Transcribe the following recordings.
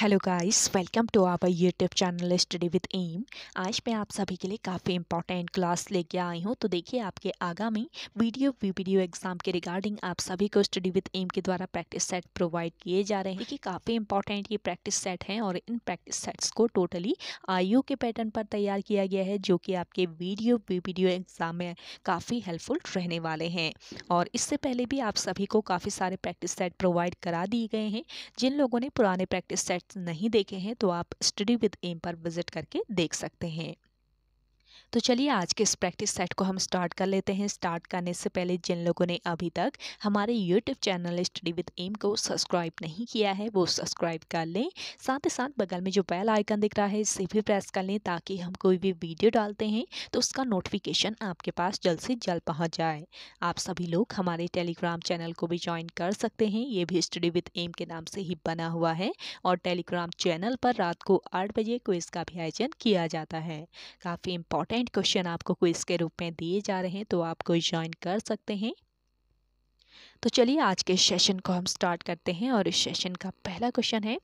hello guys welcome to our YouTube channel study with M आज मैं आप सभी के लिए काफ़ी इंपॉर्टेंट क्लास लेके आई हूँ तो देखिए आपके आगामी वीडियो वीडियो एग्जाम के रिगार्डिंग आप सभी को स्टडी विद एम के द्वारा प्रैक्टिस सेट प्रोवाइड किए जा रहे हैं देखिए काफ़ी इंपॉर्टेंट ये प्रैक्टिस सेट हैं और इन प्रैक्टिस सेट्स को टोटली आई के पैटर्न पर तैयार किया गया है जो कि आपके वीडियो वीडियो एग्ज़ाम में काफ़ी हेल्पफुल रहने वाले हैं और इससे पहले भी आप सभी को काफ़ी सारे प्रैक्टिस सेट प्रोवाइड करा दिए गए हैं जिन लोगों ने पुराने प्रैक्टिस सेट प्रोजेक्ट्स नहीं देखे हैं तो आप स्टडी विद एम पर विजिट करके देख सकते हैं तो चलिए आज के इस प्रैक्टिस सेट को हम स्टार्ट कर लेते हैं स्टार्ट करने से पहले जिन लोगों ने अभी तक हमारे YouTube channel study with M को सब्सक्राइब नहीं किया है वो सब्सक्राइब कर लें साथ ही साथ बगल में जो बेल आइकन दिख रहा है इसे भी प्रेस कर लें ताकि हम कोई भी वीडियो डालते हैं तो उसका नोटिफिकेशन आपके पास जल्द से जल्द पहुँच जाए आप सभी लोग हमारे टेलीग्राम चैनल को भी ज्वाइन कर सकते हैं ये भी स्टडी विद एम के नाम से ही बना हुआ है और टेलीग्राम चैनल पर रात को आठ बजे क्विज का भी आयोजन किया जाता है काफ़ी इंपॉर्टेंट टेन क्वेश्चन आपको क्विज के रूप में दिए जा रहे हैं तो आप आपको ज्वाइन कर सकते हैं तो चलिए आज के सेशन को हम स्टार्ट करते हैं और इस सेशन का पहला क्वेश्चन है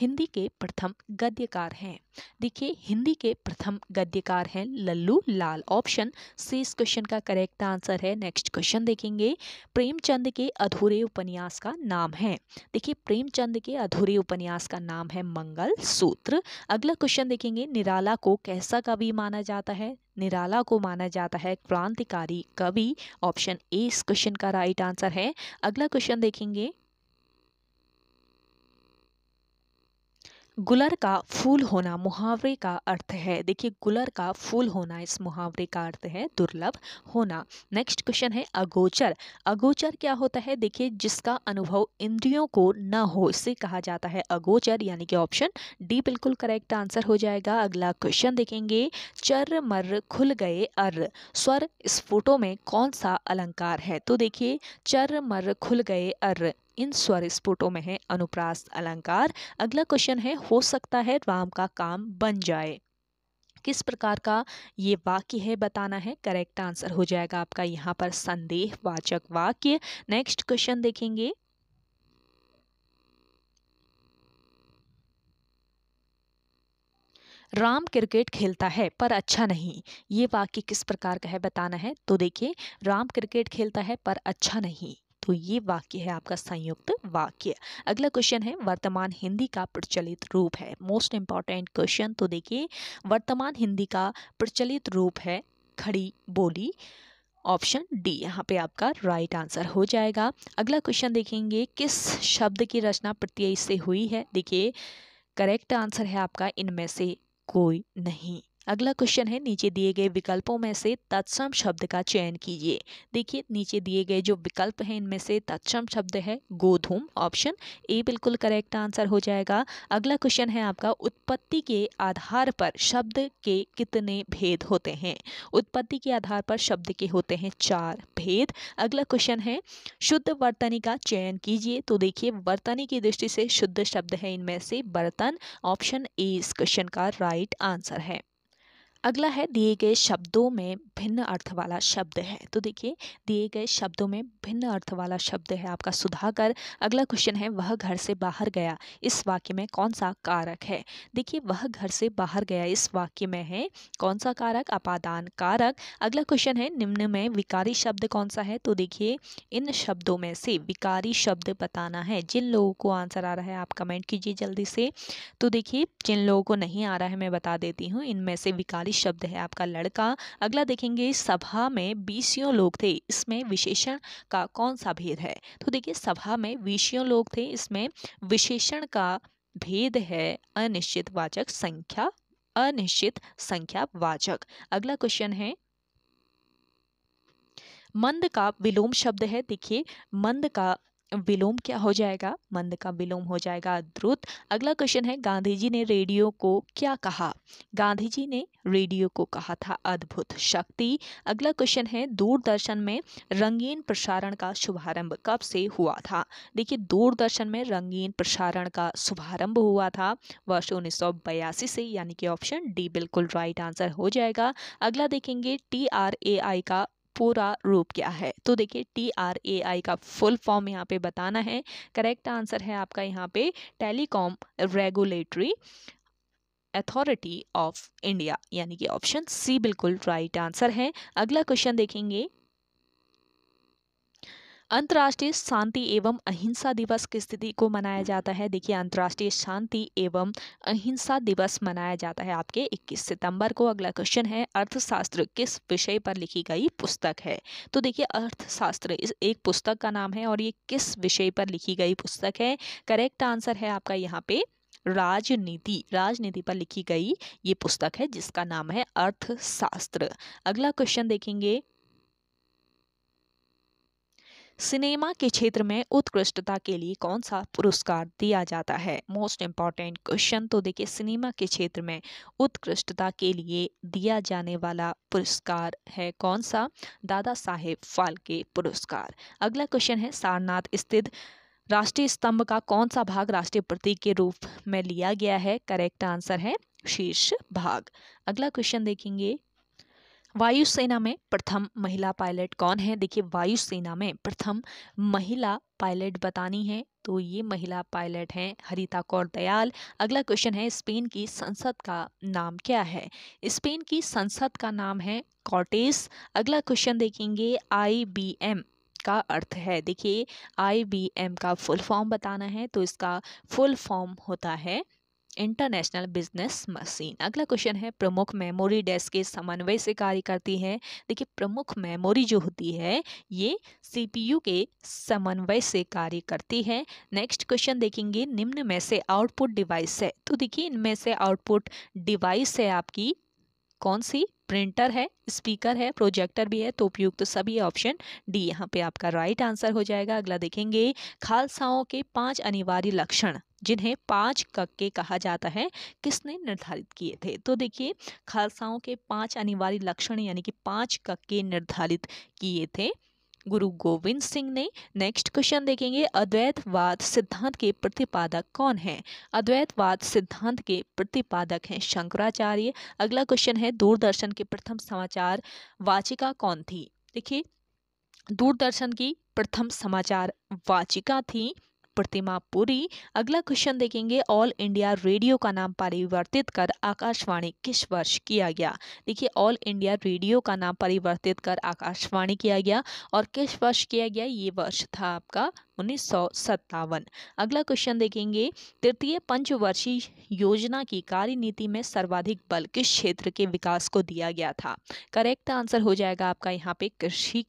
हिंदी के प्रथम गद्यकार हैं देखिए हिंदी के प्रथम गद्यकार हैं लल्लू लाल ऑप्शन सी इस क्वेश्चन का करेक्ट आंसर है नेक्स्ट क्वेश्चन देखेंगे प्रेमचंद के अधूरे उपन्यास का नाम है देखिए प्रेमचंद के अधूरे उपन्यास का नाम है मंगल सूत्र अगला क्वेश्चन देखेंगे निराला को कैसा कवि माना जाता है निराला को माना जाता है क्रांतिकारी कवि ऑप्शन ए इस क्वेश्चन का राइट आंसर है अगला क्वेश्चन देखेंगे गुलर का फूल होना मुहावरे का अर्थ है देखिए गुलर का फूल होना इस मुहावरे का अर्थ है दुर्लभ होना नेक्स्ट क्वेश्चन है अगोचर अगोचर क्या होता है देखिए जिसका अनुभव इंद्रियों को न हो इसे कहा जाता है अगोचर यानी कि ऑप्शन डी बिल्कुल करेक्ट आंसर हो जाएगा अगला क्वेश्चन देखेंगे चर मर खुल गए अर स्वर स्फुटों में कौन सा अलंकार है तो देखिए चर मर खुल गए अर इन स्वर स्फुटों में है अनुप्रास अलंकार अगला क्वेश्चन है हो सकता है राम का काम बन जाए किस प्रकार का ये वाक्य है बताना है करेक्ट आंसर हो जाएगा आपका यहाँ पर संदेह वाचक वाक्य नेक्स्ट क्वेश्चन देखेंगे राम क्रिकेट खेलता है पर अच्छा नहीं ये वाक्य किस प्रकार का है बताना है तो देखिए राम क्रिकेट खेलता है पर अच्छा नहीं तो ये वाक्य है आपका संयुक्त वाक्य अगला क्वेश्चन है वर्तमान हिंदी का प्रचलित रूप है मोस्ट इंपॉर्टेंट क्वेश्चन तो देखिए वर्तमान हिंदी का प्रचलित रूप है खड़ी बोली ऑप्शन डी यहाँ पे आपका राइट आंसर हो जाएगा अगला क्वेश्चन देखेंगे किस शब्द की रचना प्रत्यय से हुई है देखिए करेक्ट आंसर है आपका इनमें से कोई नहीं अगला क्वेश्चन है नीचे दिए गए विकल्पों में से तत्सम शब्द का चयन कीजिए देखिए नीचे दिए गए जो विकल्प हैं इनमें से तत्सम शब्द है गोधूम ऑप्शन ए बिल्कुल करेक्ट आंसर हो जाएगा अगला क्वेश्चन है आपका उत्पत्ति के आधार पर शब्द के कितने भेद होते हैं उत्पत्ति के आधार पर शब्द के होते हैं चार भेद अगला क्वेश्चन है शुद्ध वर्तनी का चयन कीजिए तो देखिए वर्तनी की दृष्टि से शुद्ध शब्द है इनमें से बर्तन ऑप्शन ए इस क्वेश्चन का राइट आंसर है अगला है दिए गए शब्दों में भिन्न अर्थ वाला शब्द है तो देखिए दिए गए शब्दों में भिन्न अर्थ वाला शब्द है आपका सुधाकर अगला क्वेश्चन है वह घर से बाहर गया इस वाक्य में कौन सा कारक है देखिए वह घर से बाहर गया इस वाक्य में है कौन सा कारक अपादान कारक अगला क्वेश्चन है निम्न में विकारी शब्द कौन सा है तो देखिए इन शब्दों में से विकारी शब्द बताना है जिन लोगों को आंसर आ रहा है आप कमेंट कीजिए जल्दी से तो देखिए जिन लोगों को नहीं आ रहा है मैं बता देती हूँ इनमें से विकारी शब्द है आपका लड़का अगला देखेंगे सभा में बीसियों लोग थे इसमें विशेषण का कौन सा भेद है तो देखिए सभा में बीसियों लोग थे इसमें विशेषण का भेद है अनिश्चित वाचक संख्या अनिश्चित संख्या वाचक अगला क्वेश्चन है मंद का विलोम शब्द है देखिए मंद का विलोम क्या हो जाएगा मंद का विलोम हो जाएगा द्रुत अगला क्वेश्चन है गांधी जी ने रेडियो को क्या कहा गांधी जी ने रेडियो को कहा था अद्भुत शक्ति अगला क्वेश्चन है दूरदर्शन में रंगीन प्रसारण का शुभारंभ कब से हुआ था देखिए दूरदर्शन में रंगीन प्रसारण का शुभारंभ हुआ था वर्ष उन्नीस से यानी कि ऑप्शन डी बिल्कुल राइट आंसर हो जाएगा अगला देखेंगे टी आर ए आई का पूरा रूप क्या है तो देखिए टी आर ए आई का फुल फॉर्म यहाँ पे बताना है करेक्ट आंसर है आपका यहाँ पे telecom regulatory authority of India यानी कि ऑप्शन सी बिल्कुल राइट आंसर है अगला क्वेश्चन देखेंगे अंतर्राष्ट्रीय शांति एवं अहिंसा दिवस की स्थिति को मनाया जाता है देखिए अंतर्राष्ट्रीय शांति एवं अहिंसा दिवस मनाया जाता है आपके 21 सितंबर को अगला क्वेश्चन है अर्थशास्त्र किस विषय पर लिखी गई पुस्तक है तो देखिए अर्थशास्त्र इस एक पुस्तक का नाम है और ये किस विषय पर लिखी गई पुस्तक है करेक्ट आंसर है आपका यहाँ पे राजनीति राजनीति पर लिखी गई ये पुस्तक है जिसका नाम है अर्थशास्त्र अगला क्वेश्चन देखेंगे सिनेमा के क्षेत्र में उत्कृष्टता के लिए कौन सा पुरस्कार दिया जाता है मोस्ट इम्पॉर्टेंट क्वेश्चन तो देखिए सिनेमा के क्षेत्र में उत्कृष्टता के लिए दिया जाने वाला पुरस्कार है कौन सा दादा साहेब फाल्के पुरस्कार अगला क्वेश्चन है सारनाथ स्थित राष्ट्रीय स्तंभ का कौन सा भाग राष्ट्रीय प्रतीक के रूप में लिया गया है करेक्ट आंसर है शीर्ष भाग अगला क्वेश्चन देखेंगे वायुसेना में प्रथम महिला पायलट कौन है देखिए वायुसेना में प्रथम महिला पायलट बतानी है तो ये महिला पायलट हैं हरिता कौर दयाल अगला क्वेश्चन है स्पेन की संसद का नाम क्या है स्पेन की संसद का नाम है कॉटेस अगला क्वेश्चन देखेंगे आईबीएम का अर्थ है देखिए आईबीएम का फुल फॉर्म बताना है तो इसका फुल फॉर्म होता है इंटरनेशनल बिजनेस मशीन अगला क्वेश्चन है प्रमुख मेमोरी डेस्क के समन्वय से कार्य करती है देखिए प्रमुख मेमोरी जो होती है ये सीपीयू के समन्वय से कार्य करती है नेक्स्ट क्वेश्चन देखेंगे निम्न में से आउटपुट डिवाइस है तो देखिए इनमें से आउटपुट डिवाइस है आपकी कौन सी प्रिंटर है स्पीकर है प्रोजेक्टर भी है तो उपयुक्त तो सभी ऑप्शन डी यहाँ पे आपका राइट आंसर हो जाएगा अगला देखेंगे खालसाओं के पांच अनिवार्य लक्षण जिन्हें पांच कक्के कहा जाता है किसने निर्धारित किए थे तो देखिए खालसाओं के पांच अनिवार्य लक्षण यानी कि पांच कक्के निर्धारित किए थे गुरु गोविंद सिंह ने नेक्स्ट क्वेश्चन देखेंगे अद्वैतवाद सिद्धांत के प्रतिपादक कौन है अद्वैतवाद सिद्धांत के प्रतिपादक हैं शंकराचार्य अगला क्वेश्चन है दूरदर्शन के प्रथम समाचार वाचिका कौन थी देखिए दूरदर्शन की प्रथम समाचार वाचिका थी प्रतिमा पुरी अगला क्वेश्चन देखेंगे ऑल इंडिया रेडियो का नाम परिवर्तित कर आकाशवाणी किस वर्ष किया गया देखिए ऑल इंडिया रेडियो का नाम परिवर्तित कर आकाशवाणी किया गया और किस वर्ष किया गया ये वर्ष था आपका उन्नीस अगला क्वेश्चन देखेंगे तृतीय पंचवर्षीय योजना की कार्यनीति में सर्वाधिक बल किस क्षेत्र के विकास को दिया गया था करेक्ट आंसर हो जाएगा आपका यहाँ पे कृषि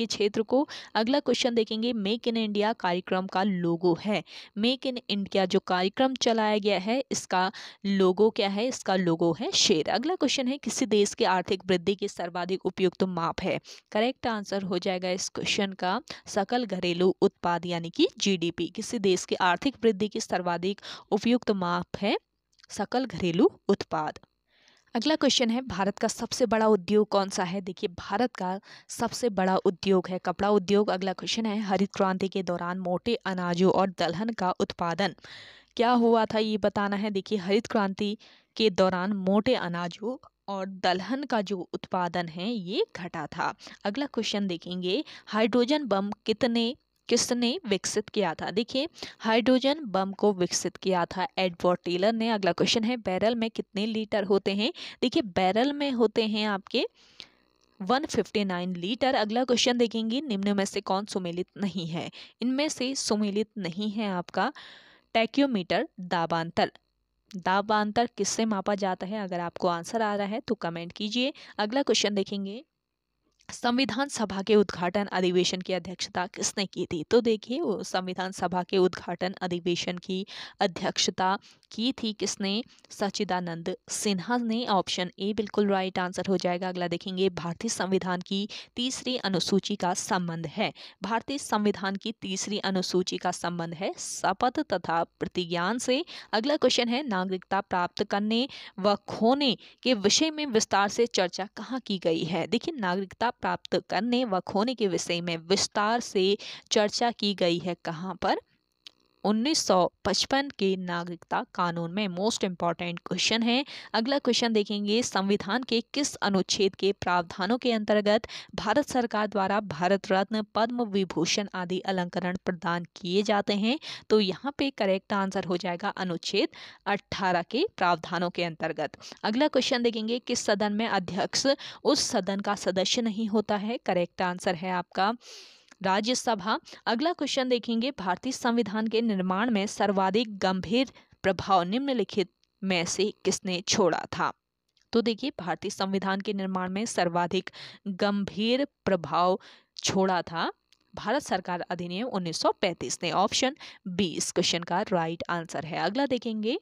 के क्षेत्र को अगला क्वेश्चन देखेंगे मेक इन इंडिया कार्यक्रम का लोगो है मेक इन इंडिया जो कार्यक्रम चलाया गया है इसका लोगो क्या है इसका लोगो है शेर अगला क्वेश्चन है किसी देश के आर्थिक वृद्धि के सर्वाधिक उपयुक्त माप है करेक्ट आंसर हो जाएगा इस क्वेश्चन का सकल घरेलू उत्पाद यानी कि जीडीपी किसी देश के आर्थिक वृद्धि की सर्वाधिक उपयुक्त माप है सकल घरेलू उत्पाद अगला क्वेश्चन है भारत का सबसे बड़ा उद्योग कौन सा है देखिए भारत का सबसे बड़ा उद्योग है कपड़ा उद्योग अगला क्वेश्चन है हरित क्रांति के दौरान मोटे अनाजों और दलहन का उत्पादन क्या हुआ था ये बताना है देखिए हरित क्रांति के दौरान मोटे अनाजों और दलहन का जो उत्पादन है ये घटा था अगला क्वेश्चन देखेंगे हाइड्रोजन बम कितने किसने विकसित किया था देखिए हाइड्रोजन बम को विकसित किया था एडवर्ड टेलर ने अगला क्वेश्चन है बैरल में कितने लीटर होते हैं देखिए बैरल में होते हैं आपके 159 लीटर अगला क्वेश्चन देखेंगे निम्न में से कौन सुमेलित नहीं है इनमें से सुमेलित नहीं है आपका टैक्योमीटर दाबांतर दाबांतर किससे मापा जाता है अगर आपको आंसर आ रहा है तो कमेंट कीजिए अगला क्वेश्चन देखेंगे संविधान सभा के उद्घाटन अधिवेशन की अध्यक्षता किसने की थी तो देखिए वो संविधान सभा के उद्घाटन अधिवेशन की अध्यक्षता की थी किसने सचिदानंद सिन्हा ने ऑप्शन ए बिल्कुल राइट आंसर हो जाएगा अगला देखेंगे भारतीय संविधान की तीसरी अनुसूची का संबंध है भारतीय संविधान की तीसरी अनुसूची का संबंध है शपथ तथा प्रतिज्ञान से अगला क्वेश्चन है नागरिकता प्राप्त करने व खोने के विषय में विस्तार से चर्चा कहाँ की गई है देखिए नागरिकता प्राप्त करने व खोने के विषय में विस्तार से चर्चा की गई है कहाँ पर 1955 के नागरिकता कानून में मोस्ट इम्पॉर्टेंट क्वेश्चन है अगला क्वेश्चन देखेंगे संविधान के किस अनुच्छेद के प्रावधानों के अंतर्गत भारत सरकार द्वारा भारत रत्न पद्म विभूषण आदि अलंकरण प्रदान किए जाते हैं तो यहाँ पे करेक्ट आंसर हो जाएगा अनुच्छेद 18 के प्रावधानों के अंतर्गत अगला क्वेश्चन देखेंगे किस सदन में अध्यक्ष उस सदन का सदस्य नहीं होता है करेक्ट आंसर है आपका राज्यसभा अगला क्वेश्चन देखेंगे भारतीय संविधान के निर्माण में सर्वाधिक गंभीर प्रभाव निम्नलिखित में से किसने छोड़ा था तो देखिए भारतीय संविधान के निर्माण में सर्वाधिक गंभीर प्रभाव छोड़ा था भारत सरकार अधिनियम 1935 ने ऑप्शन बी इस क्वेश्चन का राइट आंसर है अगला देखेंगे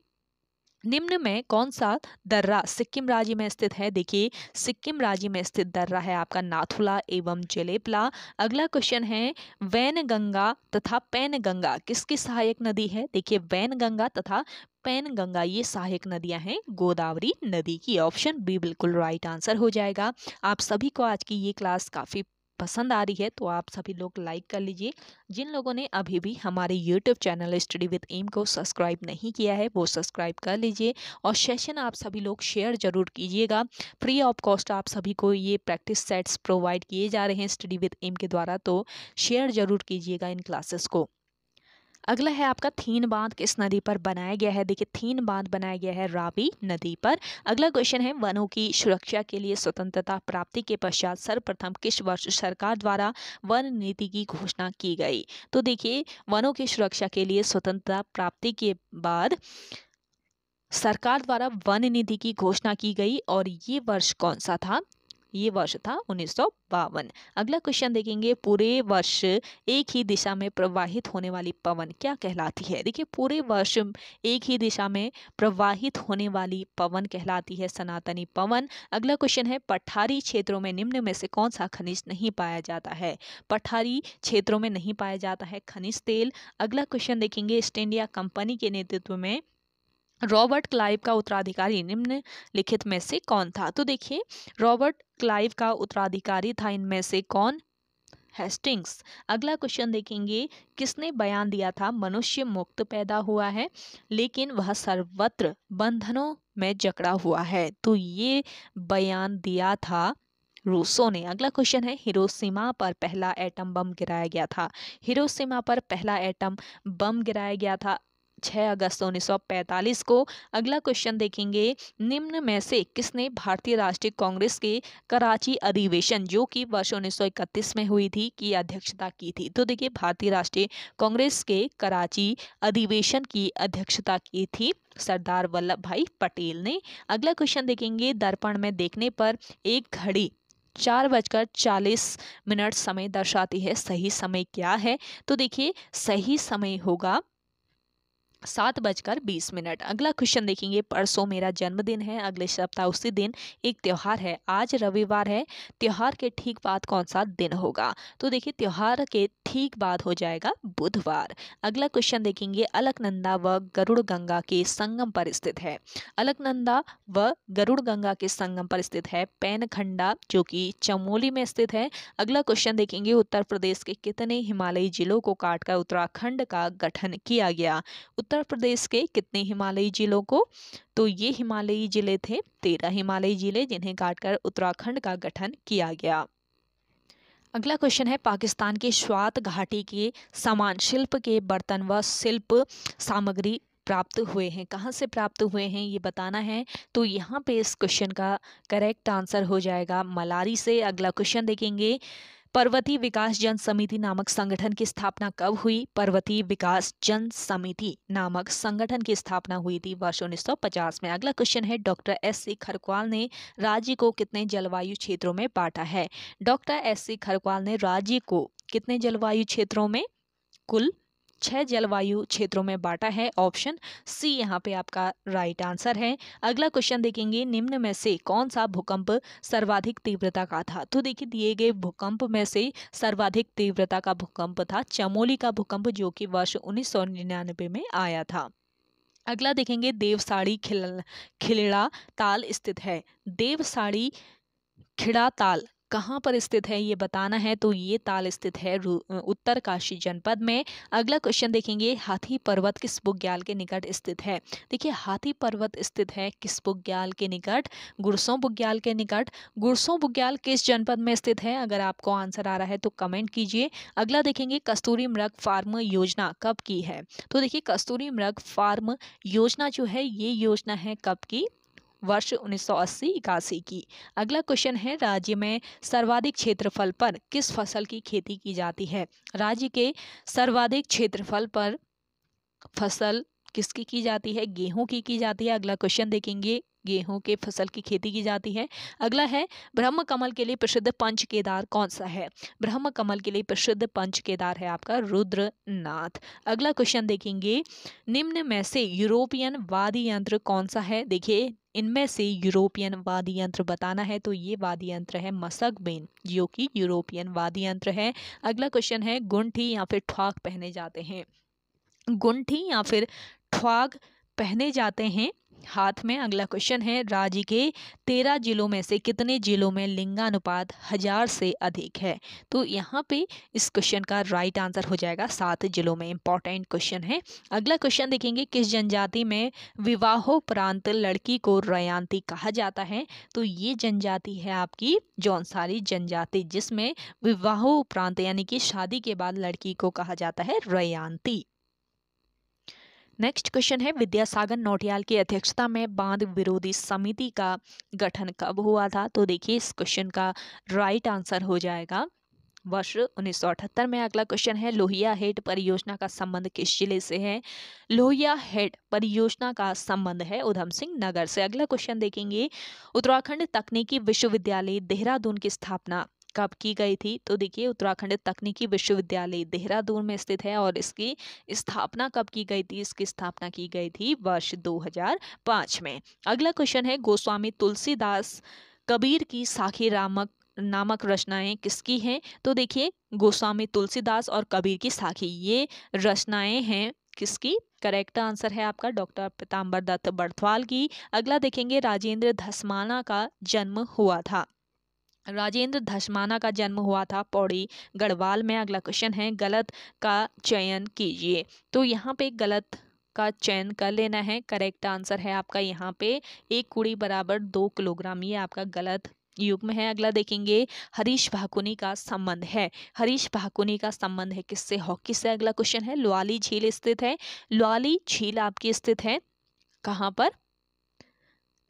निम्न में कौन सा दर्रा सिक्किम राज्य में स्थित है देखिए सिक्किम राज्य में स्थित दर्रा है आपका नाथुला एवं जलेपला अगला क्वेश्चन है वैन गंगा तथा पैन गंगा किसकी सहायक नदी है देखिए वैन गंगा तथा पैन गंगा ये सहायक नदियां हैं गोदावरी नदी की ऑप्शन बी बिल्कुल राइट आंसर हो जाएगा आप सभी को आज की ये क्लास काफ़ी पसंद आ रही है तो आप सभी लोग लाइक कर लीजिए जिन लोगों ने अभी भी हमारे YouTube channel study with M को सब्सक्राइब नहीं किया है वो सब्सक्राइब कर लीजिए और सेशन आप सभी लोग शेयर ज़रूर कीजिएगा फ्री ऑफ कॉस्ट आप सभी को ये प्रैक्टिस सेट्स प्रोवाइड किए जा रहे हैं स्टडी विद एम के द्वारा तो शेयर ज़रूर कीजिएगा इन क्लासेस को अगला है आपका थीन बांध किस नदी पर बनाया गया है देखिए थीन बांध बनाया गया है रावी नदी पर अगला क्वेश्चन है वनों की सुरक्षा के लिए स्वतंत्रता प्राप्ति के पश्चात सर्वप्रथम किस वर्ष सरकार द्वारा वन नीति की घोषणा की गई तो देखिए वनों की सुरक्षा के लिए स्वतंत्रता प्राप्ति के बाद सरकार द्वारा वन निधि की घोषणा की गई और ये वर्ष कौन सा था ये वर्ष था उन्नीस अगला क्वेश्चन देखेंगे पूरे वर्ष एक ही दिशा में प्रवाहित होने वाली पवन क्या कहलाती है देखिए पूरे वर्ष एक ही दिशा में प्रवाहित होने वाली पवन कहलाती है सनातनी पवन अगला क्वेश्चन है पठारी क्षेत्रों में निम्न में से कौन सा खनिज नहीं पाया जाता है पठारी क्षेत्रों में नहीं पाया जाता है खनिज तेल अगला क्वेश्चन देखेंगे ईस्ट इंडिया कंपनी के नेतृत्व में रॉबर्ट क्लाइव का उत्तराधिकारी निम्न लिखित में से कौन था तो देखिए रॉबर्ट क्लाइव का उत्तराधिकारी था इनमें से कौन हेस्टिंग्स अगला क्वेश्चन देखेंगे किसने बयान दिया था मनुष्य मुक्त पैदा हुआ है लेकिन वह सर्वत्र बंधनों में जकड़ा हुआ है तो ये बयान दिया था रूसो ने अगला क्वेश्चन है हिरोशिमा पर पहला एटम बम गिराया गया था हिरोशिमा पर पहला एटम बम गिराया गया था 6 अगस्त 1945 को अगला क्वेश्चन देखेंगे निम्न में से किसने भारतीय राष्ट्रीय कांग्रेस के कराची अधिवेशन जो कि वर्ष 1931 में हुई थी की अध्यक्षता की थी तो देखिए भारतीय राष्ट्रीय कांग्रेस के कराची अधिवेशन की अध्यक्षता की थी सरदार वल्लभ भाई पटेल ने अगला क्वेश्चन देखेंगे दर्पण में देखने पर एक घड़ी चार बजकर चालीस मिनट समय दर्शाती है सही समय क्या है तो देखिए सही समय होगा सात बजकर बीस मिनट अगला क्वेश्चन देखेंगे परसों मेरा जन्मदिन है अगले सप्ताह उसी दिन एक त्यौहार है आज रविवार है त्यौहार के ठीक बाद कौन सा दिन होगा तो देखिए त्यौहार के ठीक बाद हो जाएगा बुधवार अगला क्वेश्चन देखेंगे अलकनंदा व गरुड़ गंगा के संगम पर स्थित है अलकनंदा व गरुड़ गंगा के संगम पर स्थित है पैनखंडा जो कि चमोली में स्थित है अगला क्वेश्चन देखेंगे उत्तर प्रदेश के कितने हिमालयी जिलों को काटकर उत्तराखंड का गठन किया गया उत्तर प्रदेश के कितने हिमालयी जिलों को तो ये हिमालयी जिले थे तेरह हिमालयी जिले जिन्हें काटकर उत्तराखंड का गठन किया गया अगला क्वेश्चन है पाकिस्तान के स्वात घाटी के समान शिल्प के बर्तन व शिल्प सामग्री प्राप्त हुए हैं कहाँ से प्राप्त हुए हैं ये बताना है तो यहाँ पे इस क्वेश्चन का करेक्ट आंसर हो जाएगा मलारी से अगला क्वेश्चन देखेंगे पर्वतीय विकास जन समिति नामक संगठन की स्थापना कब हुई पर्वतीय विकास जन समिति नामक संगठन की स्थापना हुई थी वर्ष 1950 में अगला क्वेश्चन है डॉक्टर एस सी खरकवाल ने राज्य को कितने जलवायु क्षेत्रों में बांटा है डॉक्टर एस सी खरकवाल ने राज्य को कितने जलवायु क्षेत्रों में कुल छह जलवायु क्षेत्रों में बांटा है ऑप्शन सी यहाँ पे आपका राइट आंसर है अगला क्वेश्चन देखेंगे निम्न में से कौन सा भूकंप सर्वाधिक तीव्रता का था तो देखिए दिए गए भूकंप में से सर्वाधिक तीव्रता का भूकंप था चमोली का भूकंप जो कि वर्ष उन्नीस में आया था अगला देखेंगे देवसाड़ी खिल खिलड़ा ताल स्थित है देवसाड़ी खिड़ा ताल कहाँ पर स्थित है ये बताना है तो ये ताल स्थित है उत्तरकाशी जनपद में अगला क्वेश्चन देखेंगे हाथी पर्वत किस बुग्याल के निकट स्थित है देखिए हाथी पर्वत स्थित है किस बुग्याल के निकट गुरसों बुग्याल के निकट गुरसों बुग्याल किस जनपद में स्थित है अगर आपको आंसर आ रहा है तो कमेंट कीजिए अगला देखेंगे कस्तूरी मृग फार्म योजना कब की है तो देखिए कस्तूरी मृग फार्म योजना जो है ये योजना है कब की वर्ष उन्नीस सौ की अगला क्वेश्चन है राज्य में सर्वाधिक क्षेत्रफल पर किस फसल की खेती की जाती है राज्य के सर्वाधिक क्षेत्रफल पर फसल किसकी की जाती है गेहूं की की जाती है अगला क्वेश्चन देखेंगे गेहूं के फसल की खेती की जाती है अगला है ब्रह्म कमल के लिए प्रसिद्ध पंच केदार कौन सा है ब्रह्म कमल के लिए प्रसिद्ध पंच केदार है आपका रुद्रनाथ अगला क्वेश्चन देखेंगे निम्न में से यूरोपियन वाद्य यंत्र कौन सा है देखिए इनमें से यूरोपियन वाद्य यंत्र बताना है तो ये वाद्य यंत्र है मसकबेन जो कि यूरोपियन वाद्य यंत्र है अगला क्वेश्चन है गुंठी या फिर ठाक पहने जाते हैं गुंठी या फिर ठाक पहने जाते हैं हाथ में अगला क्वेश्चन है राज्य के तेरह जिलों में से कितने जिलों में लिंगानुपात हजार से अधिक है तो यहाँ पे इस क्वेश्चन का राइट आंसर हो जाएगा सात जिलों में इंपॉर्टेंट क्वेश्चन है अगला क्वेश्चन देखेंगे किस जनजाति में विवाहोपरांत लड़की को रयांती कहा जाता है तो ये जनजाति है आपकी जौनसारी जनजाति जिसमें विवाहोपरांत यानी कि शादी के बाद लड़की को कहा जाता है रयांती नेक्स्ट क्वेश्चन है विद्यासागर नोटियाल की अध्यक्षता में बांध विरोधी समिति का गठन कब हुआ था तो देखिए इस क्वेश्चन का राइट आंसर हो जाएगा वर्ष 1978 में अगला क्वेश्चन है लोहिया हेड परियोजना का संबंध किस जिले से है लोहिया हेड परियोजना का संबंध है उधम सिंह नगर से अगला क्वेश्चन देखेंगे उत्तराखंड तकनीकी विश्वविद्यालय देहरादून की स्थापना कब की गई थी तो देखिए उत्तराखंड तकनीकी विश्वविद्यालय देहरादून में स्थित है और इसकी स्थापना कब की गई थी इसकी स्थापना की गई थी वर्ष 2005 में अगला क्वेश्चन है गोस्वामी तुलसीदास कबीर की साखी रामक नामक रचनाएं किसकी हैं तो देखिए गोस्वामी तुलसीदास और कबीर की साखी ये रचनाएँ हैं किसकी करेक्ट आंसर है आपका डॉक्टर पिताम्बर दत्त बर्थवाल की अगला देखेंगे राजेंद्र धसमाना का जन्म हुआ था राजेंद्र धस्माना का जन्म हुआ था पौड़ी गढ़वाल में अगला क्वेश्चन है गलत का चयन कीजिए तो यहाँ पे गलत का चयन कर लेना है करेक्ट आंसर है आपका यहाँ पे एक कुड़ी बराबर दो किलोग्राम ये आपका गलत युग में है अगला देखेंगे हरीश भाकुनी का संबंध है हरीश भाकुनी का संबंध है किससे हॉकी से अगला क्वेश्चन है लुआली झील स्थित है लुआली झील आपकी स्थित है कहाँ पर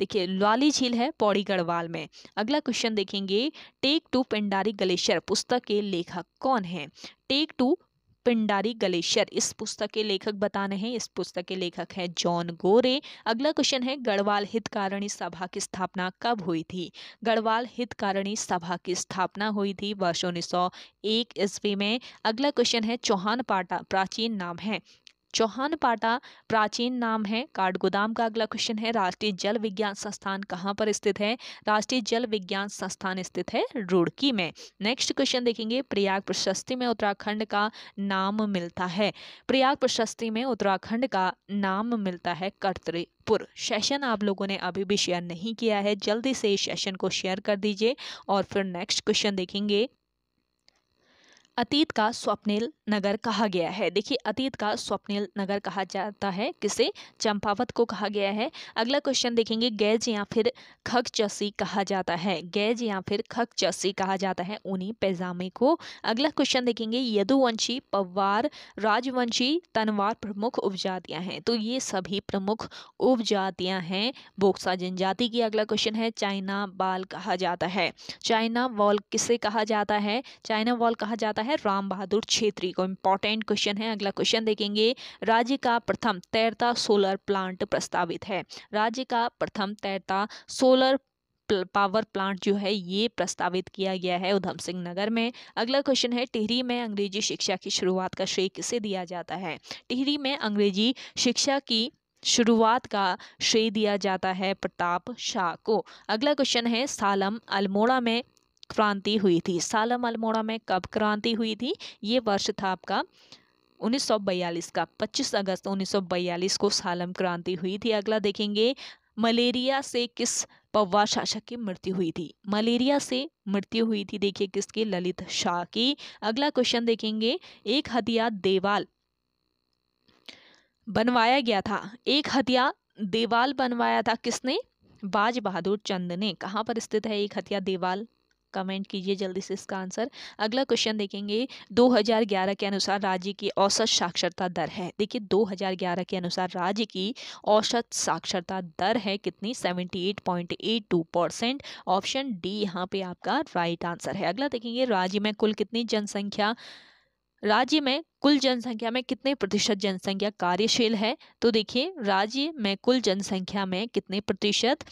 देखिए लाली झील है पौड़ी गढ़वाल में अगला क्वेश्चन देखेंगे टेक टू पिंडारी ग्लेशियर पुस्तक के लेखक कौन है टेक टू पिंडारी ग्लेशियर इस पुस्तक के लेखक बताने हैं इस पुस्तक के लेखक हैं जॉन गोरे अगला क्वेश्चन है गढ़वाल हितकारिणी सभा की स्थापना कब हुई थी गढ़वाल हितकारिणी सभा की स्थापना हुई थी वर्ष उन्नीस सौ ईस्वी में अगला क्वेश्चन है चौहान पाटा प्राचीन नाम है चौहान पाटा प्राचीन नाम है काठगोदाम का अगला क्वेश्चन है राष्ट्रीय जल विज्ञान संस्थान कहाँ पर स्थित है राष्ट्रीय जल विज्ञान संस्थान स्थित है रुड़की में नेक्स्ट क्वेश्चन देखेंगे प्रयाग प्रशस्ति में उत्तराखंड का नाम मिलता है प्रयाग प्रशस्ति में उत्तराखंड का नाम मिलता है कर्तरी पुर सेशन आप लोगों ने अभी भी शेयर नहीं किया है जल्दी से इस सेशन को शेयर कर दीजिए और फिर नेक्स्ट क्वेश्चन देखेंगे अतीत का स्वप्निल नगर कहा गया है देखिए अतीत का स्वप्निल नगर कहा जाता है किसे चंपावत को कहा गया है अगला क्वेश्चन देखेंगे गैज या फिर खगचसी कहा जाता है गैज या फिर खगचसी कहा जाता है ऊनी पैजामे को अगला क्वेश्चन देखेंगे यदुवंशी पवार राजवंशी तनवार प्रमुख उपजातियां हैं तो ये सभी प्रमुख उपजातियां हैं बोक्सा जनजाति की अगला क्वेश्चन है चाइना बाल कहा जाता है चाइना वॉल किसे कहा जाता है चाइना वॉल कहा जाता है राम बहादुर छेत्री देखो इंपॉर्टेंट क्वेश्चन है अगला क्वेश्चन देखेंगे राज्य का प्रथम तैरता सोलर प्लांट प्रस्तावित है राज्य का प्रथम तैरता सोलर पावर प्लांट जो है ये प्रस्तावित किया गया है उधम सिंह नगर में अगला क्वेश्चन है टिहरी में अंग्रेजी शिक्षा की शुरुआत का श्रेय किसे दिया जाता है टिहरी में अंग्रेजी शिक्षा की शुरुआत का श्रेय दिया जाता है प्रताप शाह को अगला क्वेश्चन है सालम अल्मोड़ा में क्रांति हुई थी सालम अल्मोड़ा में कब क्रांति हुई थी ये वर्ष था आपका 1942 का 25 अगस्त 1942 को सालम क्रांति हुई थी अगला देखेंगे मलेरिया से किस पवा शासक की मृत्यु हुई थी मलेरिया से मृत्यु हुई थी देखिए किसकी ललित शाह की अगला क्वेश्चन देखेंगे एक हथियार देवाल बनवाया गया था एक हथियार देवाल बनवाया था किसने बाज बहादुर चंद ने कहाँ पर स्थित है एक हथिया देवाल कमेंट कीजिए जल्दी से इसका आंसर अगला क्वेश्चन देखेंगे 2011 के अनुसार राज्य की औसत साक्षरता दर है देखिए 2011 के अनुसार राज्य की औसत साक्षरता दर है कितनी 78.82 परसेंट ऑप्शन डी यहाँ पे आपका राइट आंसर है अगला देखेंगे राज्य में कुल कितनी जनसंख्या राज्य में कुल जनसंख्या में कितने प्रतिशत जनसंख्या कार्यशील है तो देखिए राज्य में कुल जनसंख्या में कितने प्रतिशत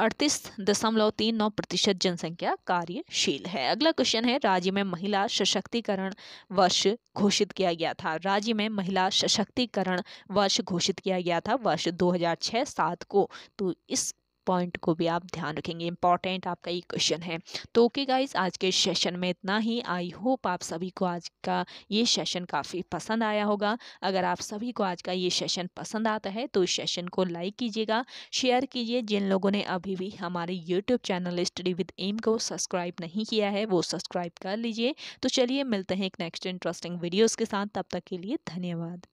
अड़तीस दशमलव तीन नौ प्रतिशत जनसंख्या कार्यशील है अगला क्वेश्चन है राज्य में महिला सशक्तिकरण वर्ष घोषित किया गया था राज्य में महिला सशक्तिकरण वर्ष घोषित किया गया था वर्ष 2006 सात को तो इस पॉइंट को भी आप ध्यान रखेंगे इंपॉर्टेंट आपका ये क्वेश्चन है तो ओके गाइज आज के सेशन में इतना ही आई होप आप सभी को आज का ये सेशन काफ़ी पसंद आया होगा अगर आप सभी को आज का ये सेशन पसंद आता है तो इस सेशन को लाइक कीजिएगा शेयर कीजिए जिन लोगों ने अभी भी हमारे YouTube channel study with M को सब्सक्राइब नहीं किया है वो सब्सक्राइब कर लीजिए तो चलिए मिलते हैं एक नेक्स्ट इंटरेस्टिंग वीडियोज़ के साथ तब तक के लिए धन्यवाद